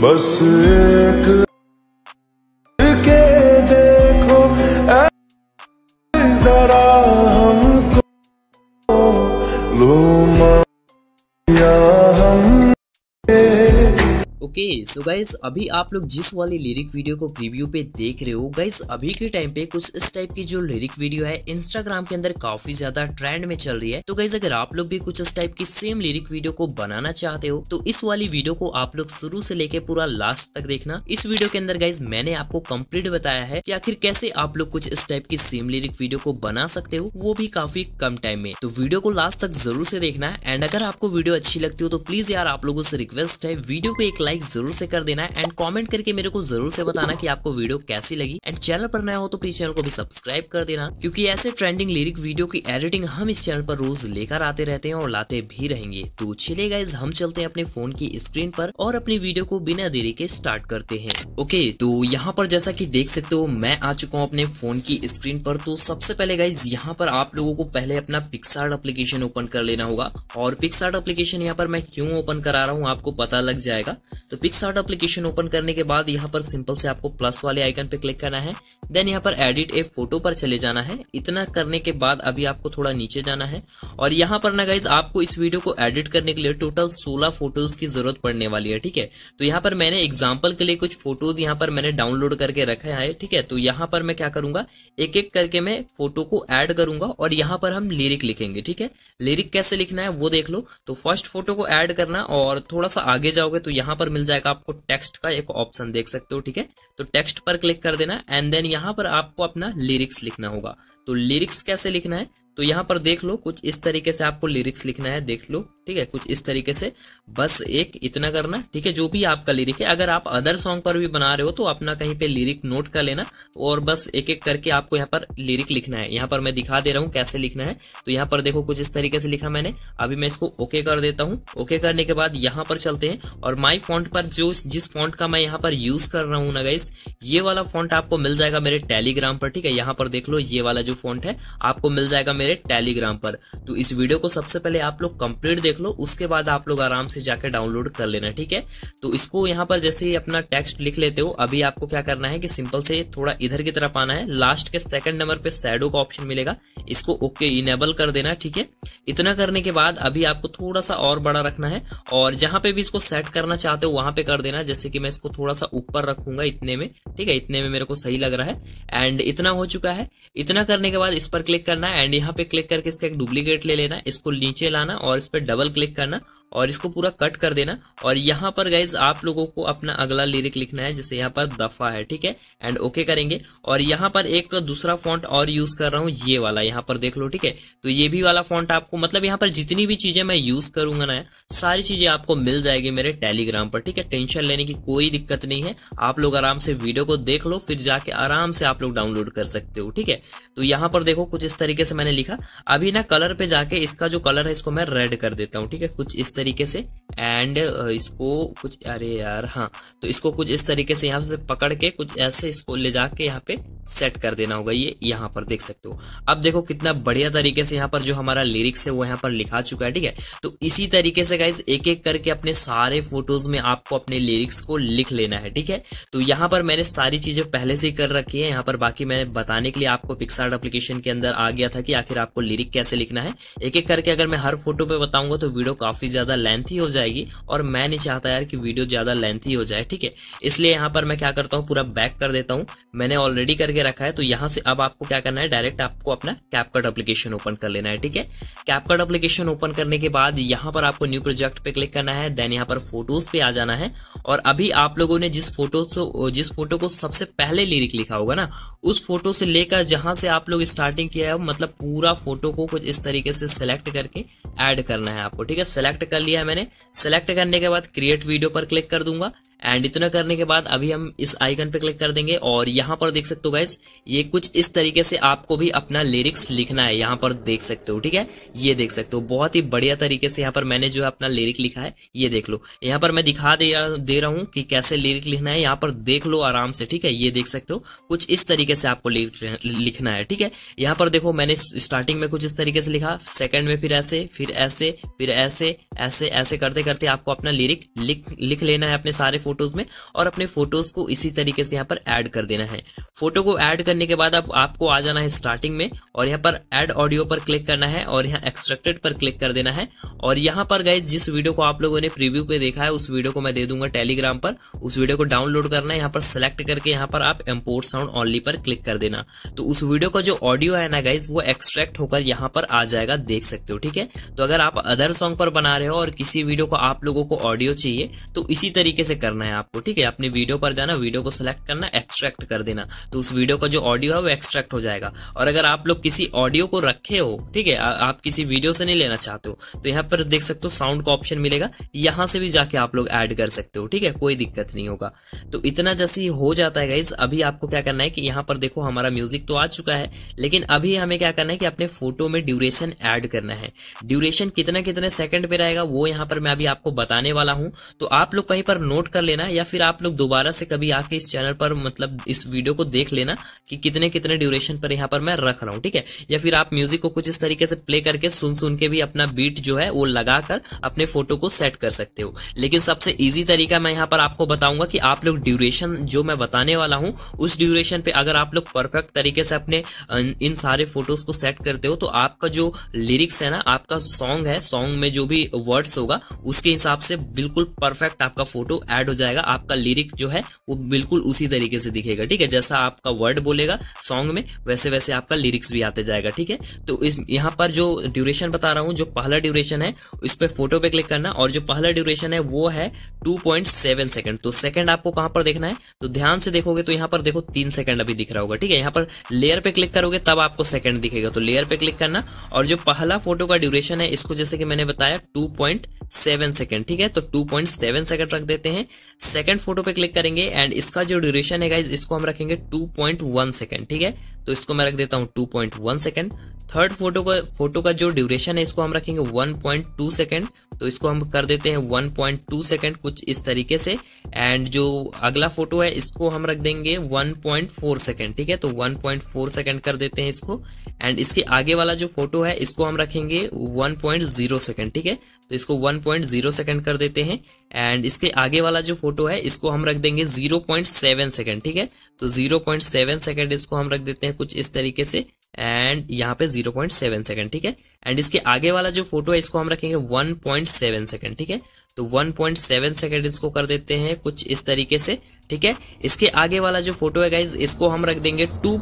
Bas que okay so guys अभी आप लोग जिस वाली लिरिक वीडियो को प्रीव्यू पे देख रहे हो गाइस अभी के टाइम पे कुछ इस टाइप की जो लिरिक वीडियो है इंस्टाग्राम के अंदर काफी ज्यादा ट्रेंड में चल रही है तो गाइज अगर आप लोग भी कुछ इस टाइप की सेम लिरिक वीडियो को बनाना चाहते हो तो इस वाली वीडियो को आप लोग शुरू से लेके पूरा लास्ट तक देखना इस वीडियो के अंदर गाइज मैंने आपको कम्प्लीट बताया है की आखिर कैसे आप लोग कुछ इस टाइप की सेम लिरिक वीडियो को बना सकते हो वो भी काफी कम टाइम में तो वीडियो को लास्ट तक जरूर से देखना एंड अगर आपको वीडियो अच्छी लगती हो तो प्लीज यार आप लोगों से रिक्वेस्ट है वीडियो को एक लाइक लाइक जरूर से कर देना एंड कॉमेंट करके मेरे को जरूर से बताना की आपको वीडियो कैसी लगी एंड चैनल पर नया हो तो प्लीज चैनल को भी सब्सक्राइब कर देना क्योंकि ऐसे ट्रेंडिंग लिरिक वीडियो की एडिटिंग हम इस चैनल पर रोज लेकर आते रहते हैं और लाते भी रहेंगे तो चले गए हम चलते हैं अपने फोन की स्क्रीन पर और अपनी वीडियो को बिना देरी के स्टार्ट करते हैं ओके तो यहाँ पर जैसा कि देख सकते हो मैं आ चुका हूँ अपने फोन की स्क्रीन पर तो सबसे पहले गाइज यहाँ पर आप लोगों को पहले अपना पिक्सार्ट एप्लीकेशन ओपन कर लेना होगा और पिक्सार्ट एप्लीकेशन यहाँ पर मैं क्यों ओपन करा रहा हूँ आपको पता लग जाएगा तो पिक्सार्ट एप्लीकेशन ओपन करने के बाद यहाँ पर सिंपल से आपको प्लस वाले आइकन पे क्लिक करना है देन यहाँ पर एडिट ए फोटो पर चले जाना है इतना करने के बाद अभी आपको थोड़ा नीचे जाना है और यहाँ पर ना गाइज आपको इस वीडियो को एडिट करने के लिए टोटल सोलह फोटोज की जरूरत पड़ने वाली है ठीक है तो यहाँ पर मैंने एग्जाम्पल के लिए कुछ फोटोज यहाँ पर मैंने डाउनलोड करके रखा है ठीक है तो यहाँ पर मैं क्या करूंगा एक एक करके मैं फोटो को एड करूंगा और यहाँ पर हम लिरिक लिखेंगे ठीक है लिरिक कैसे लिखना है वो देख लो तो फर्स्ट फोटो को एड करना और थोड़ा सा आगे जाओगे तो यहाँ पर मिल जाएगा आपको टेक्स्ट का एक ऑप्शन देख सकते हो ठीक है तो टेक्स्ट पर क्लिक कर देना एंड देन यहाँ पर आपको अपना लिरिक्स लिखना होगा तो लिरिक्स कैसे लिखना है तो यहाँ पर देख लो कुछ इस तरीके से आपको लिरिक्स लिखना है देख लो ठीक है कुछ इस तरीके से बस एक इतना करना ठीक है जो भी आपका लिरिक है अगर आप अदर सॉन्ग पर भी बना रहे हो तो अपना कहीं पे लिरिक नोट कर लेना और बस एक एक करके आपको यहाँ पर लिरिक लिखना है यहाँ पर मैं दिखा दे रहा हूँ कैसे लिखना है तो यहाँ पर देखो कुछ इस तरीके से लिखा मैंने अभी मैं इसको ओके कर देता हूँ ओके करने के बाद यहाँ पर चलते हैं और माई फॉन्ट पर जो जिस फॉन्ट का मैं यहाँ पर यूज कर रहा हूँ ना गाइस ये वाला फॉन्ट आपको मिल जाएगा मेरे टेलीग्राम पर ठीक है यहाँ पर देख लो ये वाला जो फॉन्ट है आपको मिल जाएगा मेरे टेलीग्राम पर तो इस वीडियो को सबसे पहले आप लोग कंप्लीट देख लो उसके बाद आप लोग आराम से जाकर डाउनलोड कर लेना ठीक है तो इसको यहाँ पर जैसे ही अपना टेक्स्ट लिख लेते हो अभी आपको क्या करना है कि सिंपल से थोड़ा इधर की तरफ आना है लास्ट के सेकंड नंबर पे सैडो का ऑप्शन मिलेगा इसको ओके इनेबल कर देना ठीक है इतना करने के बाद अभी आपको थोड़ा सा और बड़ा रखना है और जहां पे भी इसको सेट करना चाहते हो वहां पे कर देना जैसे कि मैं इसको थोड़ा सा ऊपर रखूंगा इतने में ठीक है इतने में मेरे को सही लग रहा है एंड इतना हो चुका है इतना करने के बाद इस पर क्लिक करना है एंड यहाँ पे क्लिक करके इसका एक डुप्लीकेट ले लेना इसको नीचे लाना और इस पर डबल क्लिक करना और इसको पूरा कट कर देना और यहाँ पर गाइज आप लोगों को अपना अगला लिरिक लिखना है जैसे यहाँ पर दफा है ठीक है एंड ओके करेंगे और यहाँ पर एक दूसरा फॉन्ट और यूज कर रहा हूँ ये वाला यहाँ पर देख लो ठीक है तो ये भी वाला फॉन्ट आपको मतलब यहाँ पर जितनी भी चीजें मैं यूज करूंगा ना सारी चीजें आपको मिल जाएगी मेरे टेलीग्राम पर ठीक है टेंशन लेने की कोई दिक्कत नहीं है आप लोग आराम से वीडियो को देख लो फिर जाके आराम से आप लोग डाउनलोड कर सकते हो ठीक है तो यहाँ पर देखो कुछ इस तरीके से मैंने लिखा अभी ना कलर पे जाके इसका जो कलर है इसको मैं रेड कर देता हूँ ठीक है कुछ इस तरीके से एंड uh, इसको कुछ अरे यार हाँ तो इसको कुछ इस तरीके से यहाँ से पकड़ के कुछ ऐसे इसको ले जाके यहाँ पे सेट कर देना होगा ये यहाँ पर देख सकते हो अब देखो कितना बढ़िया तरीके से यहाँ पर जो हमारा लिरिक्स है वो यहाँ पर लिखा चुका है ठीक है तो इसी तरीके से गाइज एक एक करके अपने सारे फोटोज में आपको अपने लिरिक्स को लिख लेना है ठीक है तो यहाँ पर मैंने सारी चीजें पहले से कर रखी है यहाँ पर बाकी मैं बताने के लिए आपको पिक्सार्ट एप्लीकेशन के अंदर आ गया था कि आखिर आपको लिरिक कैसे लिखना है एक एक करके अगर मैं हर फोटो पे बताऊंगा तो वीडियो काफी ज्यादा लेंथी हो जाएगी और मैं नहीं चाहता यार कि वीडियो ज्यादा लेंथी हो जाए ठीक है इसलिए यहाँ पर मैं क्या करता हूँ पूरा बैक कर देता हूँ मैंने ऑलरेडी करके करके रखा है तो यहाँ से अब आपको क्या करना है डायरेक्ट आपको अपना कैपकट एप्लीकेशन ओपन कर लेना है ठीक है कैपकट एप्लीकेशन ओपन करने के बाद यहाँ पर आपको न्यू प्रोजेक्ट पे क्लिक करना है देन यहाँ पर फोटोज पे आ जाना है और अभी आप लोगों ने जिस फोटो से जिस फोटो को सबसे पहले लिरिक लिखा होगा ना उस फोटो से लेकर जहां से आप लोग स्टार्टिंग किया है मतलब पूरा फोटो को कुछ इस तरीके से सिलेक्ट करके ऐड करना है आपको ठीक है सेलेक्ट कर लिया है मैंने सेलेक्ट करने के बाद क्रिएट वीडियो पर क्लिक कर दूंगा एंड इतना करने के बाद अभी हम इस आइकन पे क्लिक कर देंगे और यहाँ पर देख सकते हो गाइस ये कुछ इस तरीके से आपको भी अपना लिरिक्स लिखना है यहाँ पर देख सकते हो ठीक है ये देख सकते हो बहुत ही बढ़िया तरीके से यहाँ पर मैंने जो है अपना लिरिक लिखा है ये देख लो यहाँ पर मैं दिखा दे दे रहा हूँ कि कैसे लिरिक लिखना है यहाँ पर देख लो आराम से ठीक है ये देख सकते हो कुछ इस तरीके से आपको लिरिक लिखना है ठीक है यहाँ पर देखो मैंने स्टार्टिंग में कुछ इस तरीके से लिखा सेकंड में फिर ऐसे फिर फिर ऐसे फिर ऐसे ऐसे ऐसे करते करते आपको अपना लिरिक लिख लिख लेना है अपने सारे फोटोज में और अपने फोटोज को इसी तरीके से यहाँ पर ऐड कर देना है फोटो को ऐड करने के बाद आप आपको आ जाना है स्टार्टिंग में और यहाँ पर ऐड ऑडियो पर क्लिक करना है और यहाँ एक्सट्रेक्टेड पर क्लिक कर देना है और यहाँ पर गाइज जिस वीडियो को आप लोगों ने प्रीव्यू पे देखा है उस वीडियो को मैं दे दूंगा टेलीग्राम पर उस वीडियो को डाउनलोड करना है यहाँ पर सेलेक्ट करके यहाँ पर आप एम्पोर्ट साउंड ऑनली पर क्लिक कर देना तो उस वीडियो का जो ऑडियो है ना गाइज वो एक्सट्रैक्ट होकर यहाँ पर आ जाएगा देख सकते हो ठीक है तो अगर आप अदर सॉन्ग पर बना रहे हो और किसी वीडियो को आप लोगों को ऑडियो चाहिए तो इसी तरीके से करना है आपको ठीक है अपने वीडियो पर जाना वीडियो को सिलेक्ट करना एक्सट्रैक्ट कर देना तो उस वीडियो का जो ऑडियो है वो एक्सट्रैक्ट हो जाएगा और अगर आप लोग किसी ऑडियो को रखे हो ठीक है आप किसी वीडियो से नहीं लेना चाहते हो तो यहाँ पर देख सकते हो साउंड का ऑप्शन मिलेगा यहाँ से भी जाके आप लोग ऐड कर सकते हो ठीक है कोई दिक्कत नहीं होगा तो इतना जैसे हो जाता है गाइज अभी आपको क्या करना है कि यहाँ पर देखो हमारा म्यूजिक तो आ चुका है लेकिन अभी हमें क्या करना है कि अपने फोटो में ड्यूरेशन ऐड करना है ड्यूरेशन कितने कितने सेकंड पे रहेगा वो यहाँ पर मैं अभी आपको बताने वाला हूँ तो आप लोग कहीं पर नोट कर लेना या फिर आप लोग दोबारा से कभी आके इस चैनल पर मतलब इस वीडियो को देख लेना कि कितने कितने ड्यूरेशन पर यहाँ पर मैं रख रहा हूँ ठीक है या फिर आप म्यूजिक को कुछ इस तरीके से प्ले करके सुन सुन के भी अपना बीट जो है वो लगाकर अपने फोटो को सेट कर सकते हो लेकिन सबसे ईजी तरीका मैं यहाँ पर आपको बताऊंगा कि आप लोग ड्यूरेशन जो मैं बताने वाला हूँ उस ड्यूरेशन पे अगर आप लोग परफेक्ट तरीके से अपने अं, इन सारे फोटोज को सेट करते हो तो आपका जो लिरिक्स है ना आपका सॉन्ग है सॉन्ग में जो भी वर्ड्स होगा उसके हिसाब से बिल्कुल परफेक्ट आपका फोटो ऐड हो जाएगा आपका लिरिक जो है वो बिल्कुल उसी तरीके से दिखेगा ठीक है जैसा आपका वर्ड बोलेगा सॉन्ग में वैसे वैसे आपका लिरिक्स भी आते जाएगा ठीक है तो इस यहाँ पर जो ड्यूरेशन बता रहा हूँ जो पहला ड्यूरेशन है इस पर फोटो पे क्लिक करना और जो पहला ड्यूरेशन है वो है टू पॉइंट सेवन सेकेंड तो सेकंड आपको कहाँ पर देखना है तो ध्यान से देखोगे तो यहाँ पर देखो तीन सेकंड अभी दिख रहा होगा ठीक है यहाँ पर लेयर पे क्लिक करोगे तब आपको सेकंड दिखेगा तो लेयर पे क्लिक करना और जो पहला फोटो का ड्यूरेशन है है इसको जैसे कि मैंने बताया 2.7 सेकंड ठीक है तो 2.7 सेकंड रख देते हैं सेकेंड फोटो पे क्लिक करेंगे एंड इसका जो ड्यूरेशन है इसको हम रखेंगे 2.1 सेकेंड ठीक है तो इसको मैं रख देता हूँ 2.1 सेकंड थर्ड फोटो का फोटो का जो ड्यूरेशन है इसको हम रखेंगे 1.2 सेकंड तो इसको हम कर देते हैं 1.2 सेकंड कुछ इस तरीके से एंड जो अगला फोटो है इसको हम रख देंगे 1.4 सेकंड ठीक है तो 1.4 सेकंड कर देते हैं इसको एंड इसके आगे वाला जो फोटो है इसको हम रखेंगे 1.0 सेकंड ठीक है तो इसको 1.0 सेकंड कर देते हैं एंड इसके आगे वाला जो फोटो है इसको हम रख देंगे 0.7 सेकंड ठीक है तो 0.7 सेकंड इसको हम रख देते हैं कुछ इस तरीके से एंड यहाँ पे 0.7 सेकंड ठीक है एंड इसके आगे वाला जो फोटो है इसको हम रखेंगे 1.7 सेकंड ठीक है तो 1.7 सेकंड इसको कर देते हैं कुछ इस तरीके से ठीक है इसके आगे वाला जो फोटो है गाइज इसको हम रख देंगे टू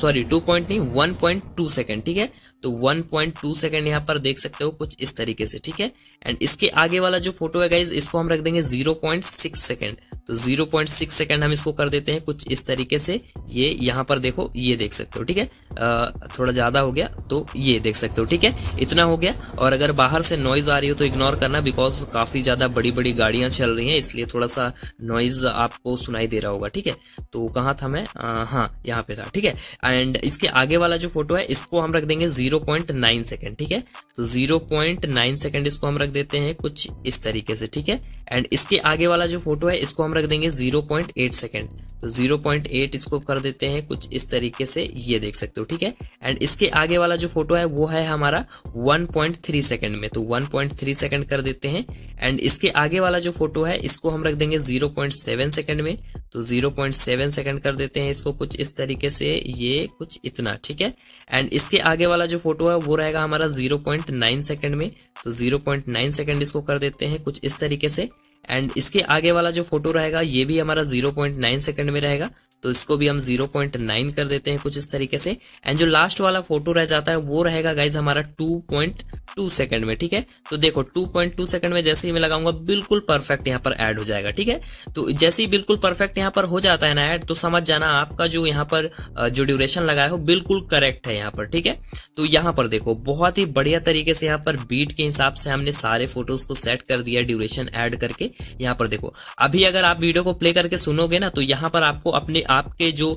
सॉरी टू पॉइंट नहीं वन पॉइंट टू सेकेंड ठीक है तो वन पॉइंट टू सेकेंड यहाँ पर देख सकते हो कुछ इस तरीके से ठीक है एंड इसके आगे वाला जो फोटो है गाइज इसको हम रख देंगे जीरो पॉइंट सिक्स सेकेंड तो जीरो पॉइंट सिक्स सेकेंड हम इसको कर देते हैं कुछ इस तरीके से ये यहाँ पर देखो ये देख सकते हो ठीक है uh, थोड़ा ज्यादा हो गया तो ये देख सकते हो ठीक है इतना हो गया और अगर बाहर से नॉइज आ रही हो तो इग्नोर करना बिकॉज काफी ज्यादा बड़ी बड़ी गाड़ियां चल रही है इसलिए थोड़ा सा नॉइज आपको सुनाई दे रहा होगा ठीक है तो कहाँ था मैं आ, हाँ यहाँ पे था ठीक है एंड इसके आगे वाला जो फोटो है इसको हम रख देंगे जीरो पॉइंट नाइन सेकेंड ठीक है तो जीरो पॉइंट नाइन सेकेंड इसको हम रख देते हैं कुछ इस तरीके से ठीक है एंड इसके आगे वाला जो फोटो है इसको हम रख देंगे जीरो पॉइंट एट सेकेंड तो जीरो पॉइंट एट इसको कर देते हैं कुछ इस तरीके से ये देख सकते हो ठीक है एंड इसके आगे वाला जो फोटो है वो है हमारा वन पॉइंट थ्री सेकेंड में तो वन पॉइंट थ्री सेकेंड कर देते हैं एंड इसके आगे वाला जो फोटो है इसको हम रख देंगे zero point seven second second में तो 0.7 सेकंड कर देते हैं इसको कुछ इस तरीके से ये कुछ इतना ठीक है एंड इसके आगे वाला जो फोटो है वो रहेगा हमारा 0.9 सेकंड में तो 0.9 सेकंड इसको कर देते हैं कुछ इस तरीके से एंड इसके आगे वाला जो फोटो रहेगा ये भी हमारा 0.9 सेकंड में रहेगा तो इसको भी हम 0.9 कर देते हैं कुछ इस तरीके से एंड जो लास्ट वाला फोटो रह जाता है वो रहेगा गाइज हमारा 2.2 सेकंड में ठीक है तो देखो 2.2 सेकंड में जैसे ही मैं लगाऊंगा बिल्कुल परफेक्ट यहाँ पर ऐड हो जाएगा ठीक है तो जैसे ही बिल्कुल परफेक्ट यहाँ पर हो जाता है ना ऐड तो समझ जाना आपका जो यहाँ पर जो ड्यूरेशन लगाया हो बिल्कुल करेक्ट है यहाँ पर ठीक है तो यहाँ पर देखो बहुत ही बढ़िया तरीके से यहाँ पर बीट के हिसाब से हमने सारे फोटोज को सेट कर दिया ड्यूरेशन एड करके यहाँ पर देखो अभी अगर आप वीडियो को प्ले करके सुनोगे ना तो यहाँ पर आपको अपने आपके जो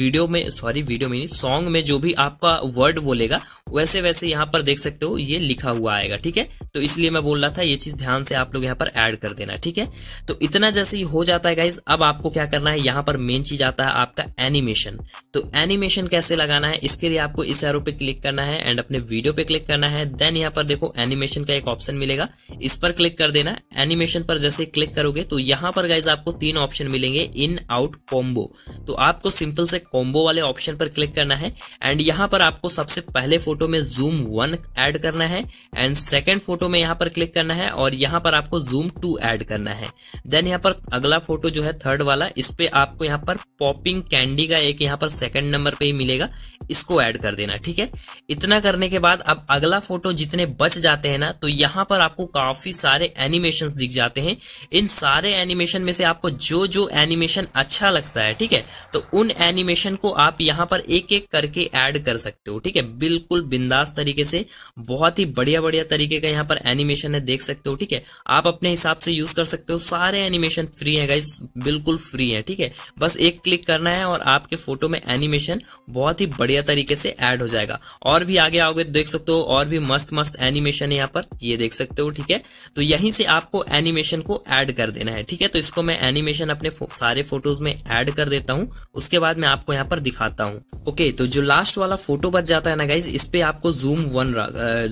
वीडियो में सॉरी वीडियो में सॉन्ग में जो भी आपका वर्ड बोलेगा वैसे वैसे यहाँ पर देख सकते हो ये लिखा हुआ आएगा ठीक है तो इसलिए मैं बोल रहा था ये चीज ध्यान से आप लोग यहाँ पर ऐड कर देना ठीक है तो इतना जैसे ही हो जाता है गाइज अब आपको क्या करना है यहाँ पर मेन चीज आता है आपका एनिमेशन तो एनिमेशन कैसे लगाना है इसके लिए आपको इस एरो पे क्लिक करना है एंड अपने वीडियो पे क्लिक करना है देन यहाँ पर देखो एनिमेशन का एक ऑप्शन मिलेगा इस पर क्लिक कर देना एनिमेशन पर जैसे क्लिक करोगे तो यहाँ पर गाइज आपको तीन ऑप्शन मिलेंगे इन आउट कॉम कॉम्बो तो आपको सिंपल से कॉम्बो वाले ऑप्शन पर क्लिक करना है एंड यहाँ पर आपको सबसे पहले फोटो में जूम वन ऐड करना है एंड सेकेंड फोटो में यहाँ पर क्लिक करना है और यहाँ पर आपको जूम टू ऐड करना है देन यहाँ पर अगला फोटो जो है थर्ड वाला इस पे आपको यहाँ पर पॉपिंग कैंडी का एक यहाँ पर सेकेंड नंबर पे ही मिलेगा इसको ऐड कर देना ठीक है इतना करने के बाद अब अगला फोटो जितने बच जाते हैं ना तो यहाँ पर आपको काफी सारे एनिमेशन दिख जाते हैं इन सारे एनिमेशन में से आपको जो जो एनिमेशन अच्छा लगता सकता है ठीक है तो उन एनिमेशन को आप यहां पर एक एक करके ऐड कर सकते हो ठीक है बिल्कुल बिंदास तरीके से बहुत ही बढ़िया बढ़िया तरीके का यहां पर एनिमेशन है देख सकते हो ठीक है आप अपने हिसाब से यूज कर सकते हो सारे एनिमेशन फ्री है गाइस बिल्कुल फ्री है ठीक है बस एक क्लिक करना है और आपके फोटो में एनिमेशन बहुत ही बढ़िया तरीके से ऐड हो जाएगा और भी आगे आओगे तो देख सकते हो और भी मस्त मस्त एनिमेशन है यहाँ पर ये देख सकते हो ठीक है तो यहीं से आपको एनिमेशन को ऐड कर देना है ठीक है तो इसको मैं एनिमेशन अपने सारे फोटोज में ऐड ऐड कर देता हूँ उसके बाद मैं आपको यहाँ पर दिखाता हूँ ओके तो जो लास्ट वाला फोटो बच जाता है ना गाइज इस पे आपको जूम वन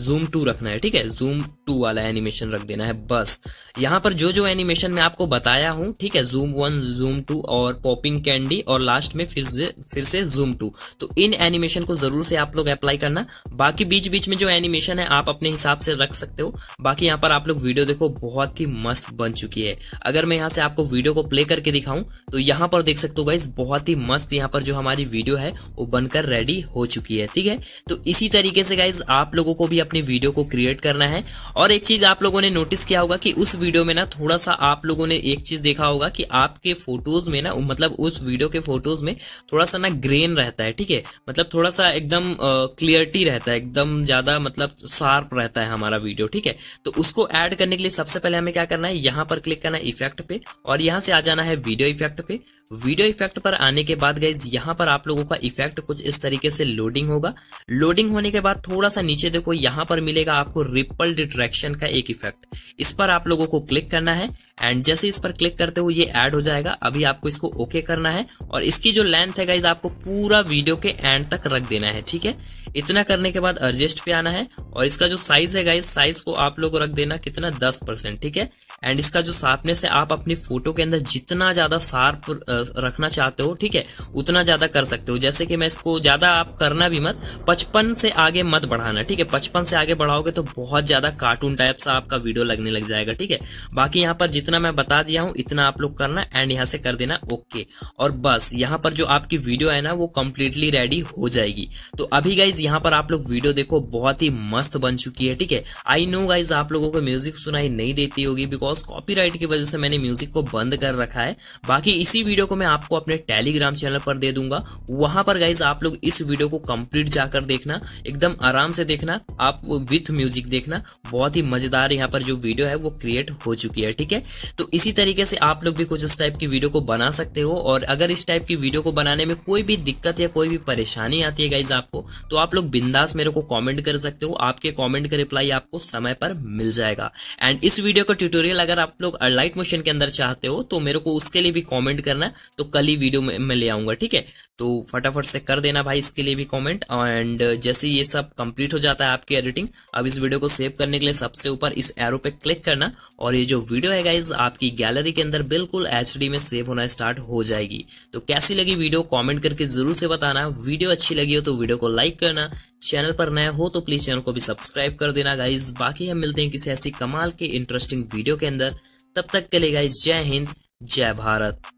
जूम टू रखना है ठीक है जूम टू वाला एनिमेशन रख देना है बस यहाँ पर जो जो एनिमेशन मैं आपको बताया हूँ ठीक है जूम वन जूम टू और पॉपिंग कैंडी और लास्ट में फिर से फिर से जूम टू तो इन एनिमेशन को जरूर से आप लोग अप्लाई करना बाकी बीच बीच में जो एनिमेशन है आप अपने हिसाब से रख सकते हो बाकी यहाँ पर आप लोग वीडियो देखो बहुत ही मस्त बन चुकी है अगर मैं यहाँ से आपको वीडियो को प्ले करके दिखाऊं तो यहाँ पर देख सकते हो गाइज बहुत ही मस्त यहाँ पर जो हमारी वीडियो है वो बनकर रेडी हो चुकी है ठीक है तो इसी तरीके से गाइज आप लोगों को भी अपनी वीडियो को क्रिएट करना है और एक चीज आप लोगों ने नोटिस किया होगा कि उस वीडियो में ना थोड़ा सा आप लोगों ने एक चीज देखा होगा कि आपके फोटोज में ना मतलब उस वीडियो के फोटोज में थोड़ा सा ना ग्रेन रहता है ठीक है मतलब थोड़ा सा एकदम क्लियरिटी रहता है एकदम ज्यादा मतलब शार्प रहता है हमारा वीडियो ठीक है तो उसको एड करने के लिए सबसे पहले हमें क्या करना है यहाँ पर क्लिक करना है इफेक्ट पे और यहाँ से आ जाना है वीडियो इफेक्ट पे वीडियो इफेक्ट पर आने के बाद गाइज यहाँ पर आप लोगों का इफेक्ट कुछ इस तरीके से लोडिंग होगा लोडिंग होने के बाद थोड़ा सा नीचे देखो यहाँ पर मिलेगा आपको रिपल डिट्रैक्शन का एक इफेक्ट इस पर आप लोगों को क्लिक करना है एंड जैसे इस पर क्लिक करते हो ये ऐड हो जाएगा अभी आपको इसको ओके करना है और इसकी जो लेंथ है गाइज आपको पूरा वीडियो के एंड तक रख देना है ठीक है इतना करने के बाद एडजस्ट पे आना है और इसका जो साइज है गाइज साइज को आप लोग रख देना कितना दस परसेंट ठीक है एंड इसका जो शार्पनेस है आप अपनी फोटो के अंदर जितना ज़्यादा शार्प रखना चाहते हो ठीक है उतना ज़्यादा कर सकते हो जैसे कि मैं इसको ज़्यादा आप करना भी मत पचपन से आगे मत बढ़ाना ठीक है पचपन से आगे बढ़ाओगे तो बहुत ज़्यादा कार्टून टाइप सा आपका वीडियो लगने लग जाएगा ठीक है बाकी यहाँ पर जितना मैं बता दिया हूँ इतना आप लोग करना एंड यहाँ से कर देना ओके और बस यहाँ पर जो आपकी वीडियो है ना वो कम्प्लीटली रेडी हो जाएगी तो अभी गाइज यहाँ पर आप लोग वीडियो देखो बहुत ही मस्त बन चुकी है ठीक है आई नो गाइज आप लोगों को म्यूजिक सुनाई नहीं देती होगी बिकॉज बिकॉज कॉपीराइट की वजह से मैंने म्यूजिक को बंद कर रखा है बाकी इसी वीडियो को मैं आपको अपने टेलीग्राम चैनल पर दे दूंगा वहां पर गाइज आप लोग इस वीडियो को कंप्लीट जाकर देखना एकदम आराम से देखना आप विथ म्यूजिक देखना बहुत ही मजेदार यहाँ पर जो वीडियो है वो क्रिएट हो चुकी है ठीक है तो इसी तरीके से आप लोग भी कुछ इस टाइप की वीडियो को बना सकते हो और अगर इस टाइप की वीडियो को बनाने में कोई भी दिक्कत या कोई भी परेशानी आती है गाइज आपको तो आप लोग बिंदास मेरे को कॉमेंट कर सकते हो आपके कॉमेंट का रिप्लाई आपको समय पर मिल जाएगा एंड इस वीडियो का ट्यूटोरियल मटेरियल अगर आप लोग लाइट मोशन के अंदर चाहते हो तो मेरे को उसके लिए भी कॉमेंट करना तो कल ही वीडियो में मैं ले आऊंगा ठीक है तो फटाफट से कर देना भाई इसके लिए भी कमेंट एंड uh, जैसे ये सब कंप्लीट हो जाता है आपकी एडिटिंग अब इस वीडियो को सेव करने के लिए सबसे ऊपर इस एरो पे क्लिक करना और ये जो वीडियो है गाइज आपकी गैलरी के अंदर बिल्कुल एच में सेव होना स्टार्ट हो जाएगी तो कैसी लगी वीडियो कॉमेंट करके जरूर से बताना वीडियो अच्छी लगी हो तो वीडियो को लाइक करना चैनल पर नए हो तो प्लीज चैनल को भी सब्सक्राइब कर देना गाइज बाकी हम मिलते हैं किसी ऐसी कमाल के इंटरेस्टिंग वीडियो के अंदर तब तक के लिए गाइज जय हिंद जय भारत